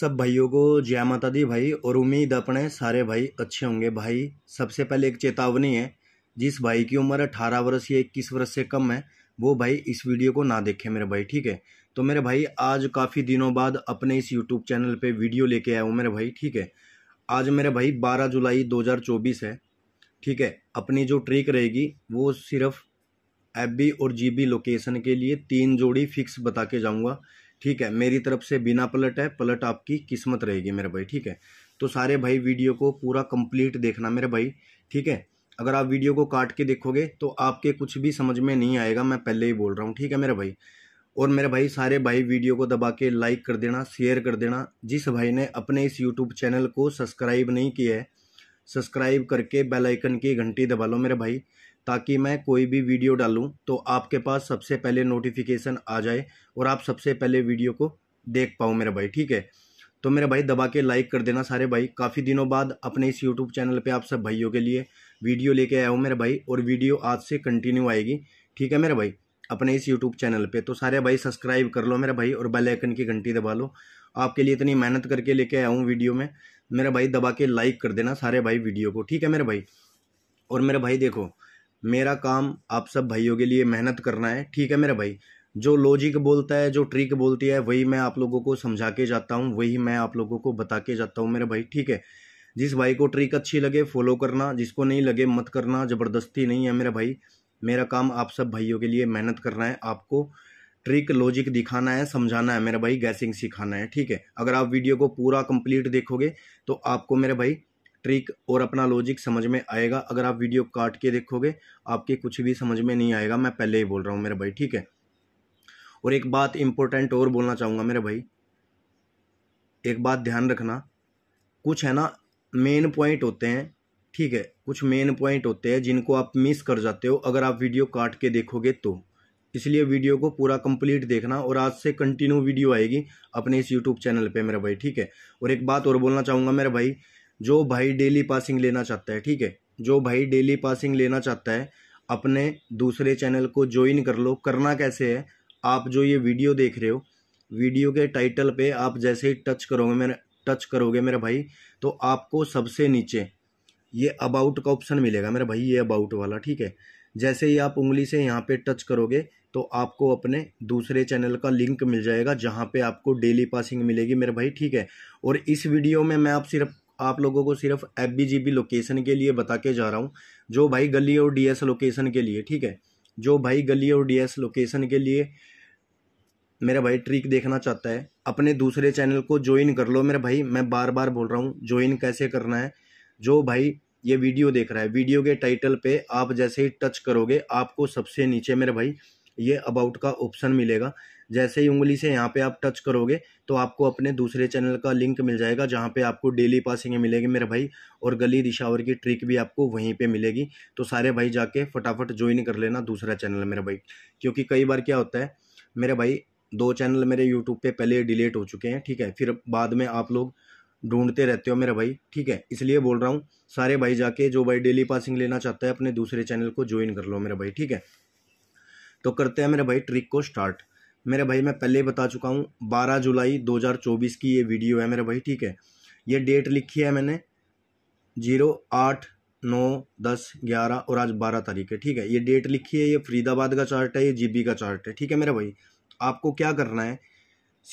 सब भाइयों को जय माता दी भाई और उम्मीद अपने सारे भाई अच्छे होंगे भाई सबसे पहले एक चेतावनी है जिस भाई की उम्र अठारह वर्ष या इक्कीस वर्ष से कम है वो भाई इस वीडियो को ना देखे मेरे भाई ठीक है तो मेरे भाई आज काफ़ी दिनों बाद अपने इस यूट्यूब चैनल पे वीडियो लेके आया हूँ मेरे भाई ठीक है आज मेरे भाई 12 जुलाई 2024 है ठीक है अपनी जो ट्रिक रहेगी वो सिर्फ एफ और जी लोकेशन के लिए तीन जोड़ी फिक्स बता के जाऊँगा ठीक है मेरी तरफ से बिना पलट है पलट आपकी किस्मत रहेगी मेरे भाई ठीक है तो सारे भाई वीडियो को पूरा कंप्लीट देखना मेरे भाई ठीक है अगर आप वीडियो को काट के देखोगे तो आपके कुछ भी समझ में नहीं आएगा मैं पहले ही बोल रहा हूँ ठीक है मेरे भाई और मेरे भाई सारे भाई वीडियो को दबा के लाइक कर देना शेयर कर देना जिस भाई ने अपने इस यूट्यूब चैनल को सब्सक्राइब नहीं किया है सब्सक्राइब करके बेल आइकन की घंटी दबा लो मेरे भाई ताकि मैं कोई भी वीडियो डालूँ तो आपके पास सबसे पहले नोटिफिकेशन आ जाए और आप सबसे पहले वीडियो को देख पाओ मेरे भाई ठीक है तो मेरे भाई दबा के लाइक कर देना सारे भाई काफ़ी दिनों बाद अपने इस यूट्यूब चैनल पर आप सब भाइयों के लिए वीडियो लेके आया हूँ मेरे भाई और वीडियो आज से कंटिन्यू आएगी ठीक है मेरे भाई अपने इस यूट्यूब चैनल पर तो सारे भाई सब्सक्राइब कर लो मेरे भाई और बेलाइकन की घंटी दबा लो आपके लिए इतनी मेहनत करके लेके आया हूँ वीडियो में मेरा भाई दबा के लाइक कर देना सारे भाई वीडियो को ठीक है मेरे भाई और मेरे भाई देखो मेरा काम आप सब भाइयों के लिए मेहनत करना है ठीक है मेरा भाई जो लॉजिक बोलता है जो ट्रिक बोलती है वही मैं आप लोगों को समझा के जाता हूँ वही मैं आप लोगों को बता के जाता हूँ मेरे भाई ठीक है जिस भाई को ट्रिक अच्छी लगे फॉलो करना जिसको नहीं लगे मत करना ज़बरदस्ती नहीं है मेरा भाई मेरा काम आप सब भाइयों के लिए मेहनत करना है आपको ट्रिक लॉजिक दिखाना है समझाना है मेरा भाई गैसिंग सिखाना है ठीक है अगर आप वीडियो को पूरा कंप्लीट देखोगे तो आपको मेरे भाई ट्रिक और अपना लॉजिक समझ में आएगा अगर आप वीडियो काट के देखोगे आपके कुछ भी समझ में नहीं आएगा मैं पहले ही बोल रहा हूँ मेरे भाई ठीक है और एक बात इम्पोर्टेंट और बोलना चाहूँगा मेरे भाई एक बात ध्यान रखना कुछ है ना मेन पॉइंट होते हैं ठीक है कुछ मेन पॉइंट होते हैं जिनको आप मिस कर जाते हो अगर आप वीडियो काट के देखोगे तो इसलिए वीडियो को पूरा कंप्लीट देखना और आज से कंटिन्यू वीडियो आएगी अपने इस यूट्यूब चैनल पे मेरा भाई ठीक है और एक बात और बोलना चाहूँगा मेरा भाई जो भाई डेली पासिंग लेना चाहता है ठीक है जो भाई डेली पासिंग लेना चाहता है अपने दूसरे चैनल को ज्वाइन कर लो करना कैसे है आप जो ये वीडियो देख रहे हो वीडियो के टाइटल पे आप जैसे ही टच करोगे मेरे टच करोगे मेरे भाई तो आपको सबसे नीचे ये अबाउट का ऑप्शन मिलेगा मेरे भाई ये अबाउट वाला ठीक है जैसे ही आप उंगली से यहाँ पे टच करोगे तो आपको अपने दूसरे चैनल का लिंक मिल जाएगा जहाँ पे आपको डेली पासिंग मिलेगी मेरे भाई ठीक है और इस वीडियो में मैं आप सिर्फ आप लोगों को सिर्फ F B G B location के लिए बता के जा रहा हूँ जो भाई गली और डी एस लोकेशन के लिए ठीक है जो भाई गली और डी एस लोकेशन के लिए मेरा भाई ट्रिक देखना चाहता है अपने दूसरे चैनल को ज्वाइन कर लो मेरा भाई मैं बार बार बोल रहा हूँ ज्वाइन कैसे करना है जो भाई ये वीडियो देख रहा है वीडियो के टाइटल पे आप जैसे ही टच करोगे आपको सबसे नीचे मेरे भाई ये अबाउट का ऑप्शन मिलेगा जैसे ही उंगली से यहाँ पे आप टच करोगे तो आपको अपने दूसरे चैनल का लिंक मिल जाएगा जहाँ पे आपको डेली पासिंग मिलेगी मेरे भाई और गली दिशावर की ट्रिक भी आपको वहीं पे मिलेगी तो सारे भाई जाके फटाफट ज्वाइन कर लेना दूसरा चैनल मेरे भाई क्योंकि कई बार क्या होता है मेरे भाई दो चैनल मेरे यूट्यूब पर पहले डिलीट हो चुके हैं ठीक है फिर बाद में आप लोग ढूंढते रहते हो मेरे भाई ठीक है इसलिए बोल रहा हूँ सारे भाई जाके जो भाई डेली पासिंग लेना चाहता है अपने दूसरे चैनल को ज्वाइन कर लो मेरे भाई ठीक है तो करते हैं मेरे भाई ट्रिक को स्टार्ट मेरे भाई मैं पहले ही बता चुका हूँ बारह जुलाई 2024 की ये वीडियो है मेरे भाई ठीक है ये डेट लिखी है मैंने जीरो आठ नौ दस ग्यारह और आज बारह तारीख है ठीक है ये डेट लिखी है ये फरीदाबाद का चार्ट है ये जीबी का चार्ट है ठीक है मेरे भाई आपको क्या करना है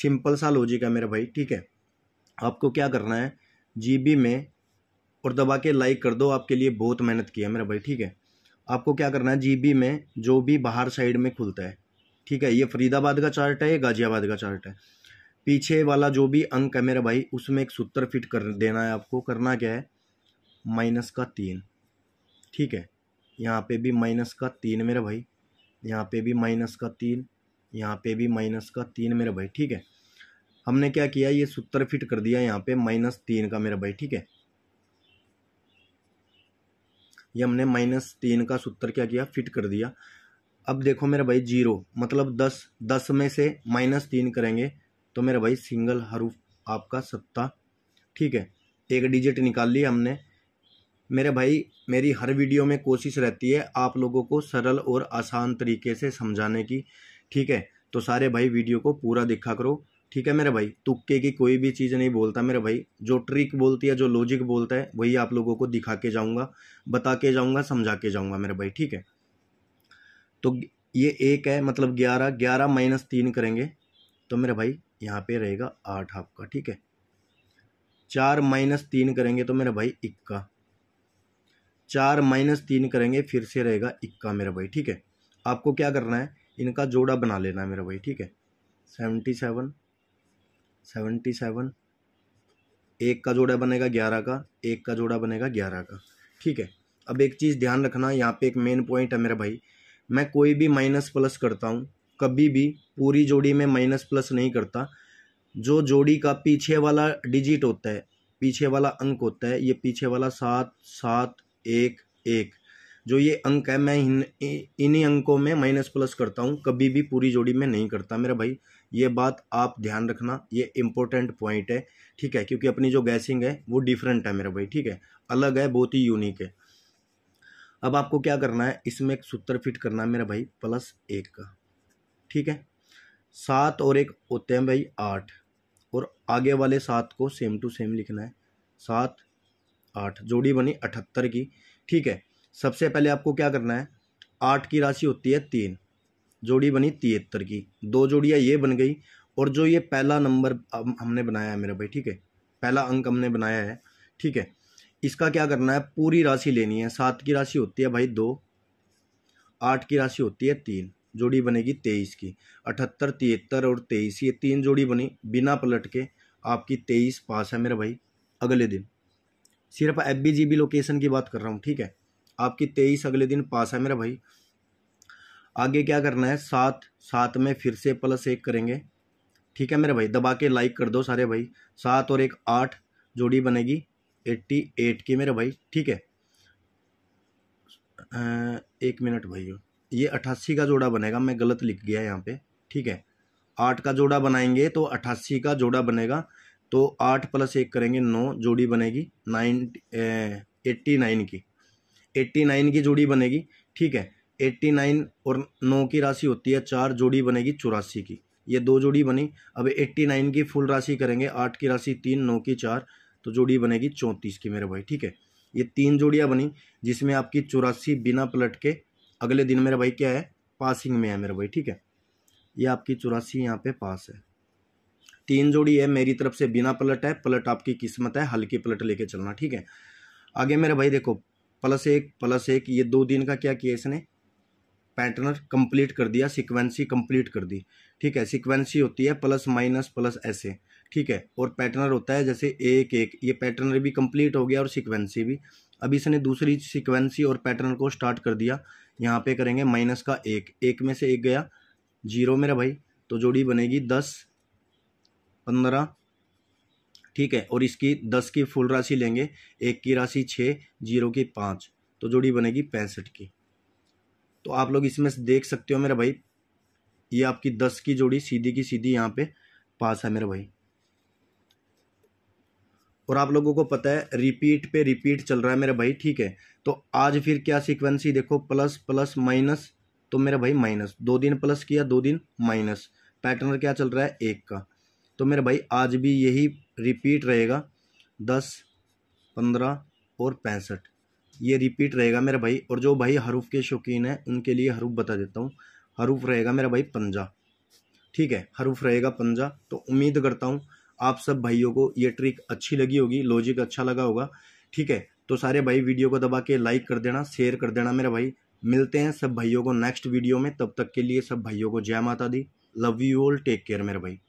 सिंपल सा लॉजिक है मेरे भाई ठीक है आपको क्या करना है जी में और दबा के लाइक कर दो आपके लिए बहुत मेहनत की है मेरे भाई ठीक है आपको क्या करना है जीबी में जो भी बाहर साइड में खुलता है ठीक है ये फरीदाबाद का चार्ट है ये गाजियाबाद का चार्ट है पीछे वाला जो भी अंक है मेरा भाई उसमें एक सूत्र फिट कर देना है आपको करना क्या है माइनस का तीन ठीक है यहाँ पे भी माइनस का तीन मेरा भाई यहाँ पे भी माइनस का तीन यहाँ पे भी माइनस का तीन मेरा भाई ठीक है हमने क्या किया ये सूत्र फिट कर दिया यहाँ पे माइनस तीन का मेरा भाई ठीक है ये हमने माइनस तीन का सूत्र क्या किया फिट कर दिया अब देखो मेरा भाई जीरो मतलब दस दस में से माइनस तीन करेंगे तो मेरा भाई सिंगल हरूफ आपका सत्ता ठीक है एक डिजिट निकाल ली हमने मेरे भाई मेरी हर वीडियो में कोशिश रहती है आप लोगों को सरल और आसान तरीके से समझाने की ठीक है तो सारे भाई वीडियो को पूरा देखा करो ठीक है मेरे भाई तुक्के की कोई भी चीज़ नहीं बोलता मेरे भाई जो ट्रिक बोलती है जो लॉजिक बोलता है वही आप लोगों को दिखा के जाऊँगा बता के जाऊँगा समझा के जाऊँगा मेरे भाई ठीक है तो ये एक है मतलब ग्यारह ग्यारह माइनस तीन करेंगे तो मेरे भाई यहाँ पे रहेगा आठ आपका ठीक है चार माइनस तीन करेंगे तो मेरे भाई इक्का चार माइनस तीन करेंगे फिर से रहेगा इक्का मेरे भाई ठीक है आपको क्या करना है इनका जोड़ा बना लेना है मेरे भाई ठीक है सेवेंटी सेवन सेवेंटी सेवन एक का जोड़ा बनेगा ग्यारह का एक का जोड़ा बनेगा ग्यारह का ठीक है अब एक चीज़ ध्यान रखना यहाँ पे एक मेन पॉइंट है मेरा भाई मैं कोई भी माइनस प्लस करता हूँ कभी भी पूरी जोड़ी में माइनस प्लस नहीं करता जो जोड़ी का पीछे वाला डिजिट होता है पीछे वाला अंक होता है ये पीछे वाला सात सात एक एक जो ये अंक है मैं इन इन्हीं अंकों में माइनस प्लस करता हूँ कभी भी पूरी जोड़ी में नहीं करता मेरा भाई ये बात आप ध्यान रखना ये इम्पोर्टेंट पॉइंट है ठीक है क्योंकि अपनी जो गैसिंग है वो डिफरेंट है मेरे भाई ठीक है अलग है बहुत ही यूनिक है अब आपको क्या करना है इसमें एक सूत्र फिट करना है मेरा भाई प्लस एक का ठीक है सात और एक होते हैं भाई आठ और आगे वाले सात को सेम टू सेम लिखना है सात आठ जोड़ी बनी अठहत्तर की ठीक है सबसे पहले आपको क्या करना है आठ की राशि होती है तीन जोड़ी बनी तिहत्तर की दो जोड़ियाँ ये बन गई और जो ये पहला नंबर हमने बनाया है मेरे भाई ठीक है पहला अंक हमने बनाया है ठीक है इसका क्या करना है पूरी राशि लेनी है सात की राशि होती है भाई दो आठ की राशि होती है तीन जोड़ी बनेगी तेईस की अठहत्तर तिहत्तर और तेईस ये तीन जोड़ी बनी बिना पलट के आपकी तेईस पास है मेरे भाई अगले दिन सिर्फ F B G B location की बात कर रहा हूँ ठीक है आपकी तेईस अगले दिन पास है मेरा भाई आगे क्या करना है सात सात में फिर से प्लस एक करेंगे ठीक है मेरे भाई दबा के लाइक कर दो सारे भाई सात और एक आठ जोड़ी बनेगी एट्टी एट की मेरे भाई ठीक है एक मिनट भाई ये अट्ठासी का जोड़ा बनेगा मैं गलत लिख गया यहाँ पे ठीक है आठ का जोड़ा बनाएंगे तो अट्ठासी का जोड़ा बनेगा तो आठ प्लस एक करेंगे नौ जोड़ी बनेगी नाइन एट्टी नाइन की एट्टी नाइन की जोड़ी बनेगी ठीक है एट्टी नाइन और नौ की राशि होती है चार जोड़ी बनेगी चौरासी की ये दो जोड़ी बनी अब एट्टी नाइन की फुल राशि करेंगे आठ की राशि तीन नौ की चार तो जोड़ी बनेगी चौंतीस की मेरे भाई ठीक है ये तीन जोड़ियाँ बनी जिसमें आपकी चौरासी बिना पलट के अगले दिन मेरे भाई क्या है पासिंग में है मेरे भाई ठीक है ये आपकी चौरासी यहाँ पे पास है तीन जोड़ी है मेरी तरफ से बिना पलट है पलट आपकी किस्मत है हल्की पलट लेके चलना ठीक है आगे मेरे भाई देखो प्लस एक प्लस एक ये दो दिन का क्या किया इसने पैटर्न कंप्लीट कर दिया सिक्वेंसी कंप्लीट कर दी ठीक है सिक्वेंसी होती है प्लस माइनस प्लस ऐसे ठीक है और पैटर्नर होता है जैसे एक एक ये पैटर्नर भी कंप्लीट हो गया और सिक्वेंसी भी अब इसने दूसरी सिक्वेंसी और पैटर्न को स्टार्ट कर दिया यहाँ पे करेंगे माइनस का एक एक में से एक गया जीरो मेरा भाई तो जोड़ी बनेगी दस पंद्रह ठीक है और इसकी दस की फुल राशि लेंगे एक की राशि छः जीरो की पाँच तो जोड़ी बनेगी पैंसठ की तो आप लोग इसमें देख सकते हो मेरे भाई ये आपकी दस की जोड़ी सीधी की सीधी यहाँ पे पास है मेरा भाई और आप लोगों को पता है रिपीट पे रिपीट चल रहा है मेरा भाई ठीक है तो आज फिर क्या सिक्वेंसी देखो प्लस प्लस माइनस तो मेरा भाई माइनस दो दिन प्लस किया दो दिन माइनस पैटर्न क्या चल रहा है एक का तो मेरे भाई आज भी यही रिपीट रहेगा दस पंद्रह और पैंसठ ये रिपीट रहेगा मेरा भाई और जो भाई हरूफ के शौकीन है उनके लिए हरूफ बता देता हूँ हरूफ रहेगा मेरा भाई पंजा ठीक है हरूफ रहेगा पंजा तो उम्मीद करता हूँ आप सब भाइयों को ये ट्रिक अच्छी लगी होगी लॉजिक अच्छा लगा होगा ठीक है तो सारे भाई वीडियो को दबा के लाइक कर देना शेयर कर देना मेरा भाई मिलते हैं सब भाइयों को नेक्स्ट वीडियो में तब तक के लिए सब भाइयों को Jai Mata Di love you all take care मेरे भाई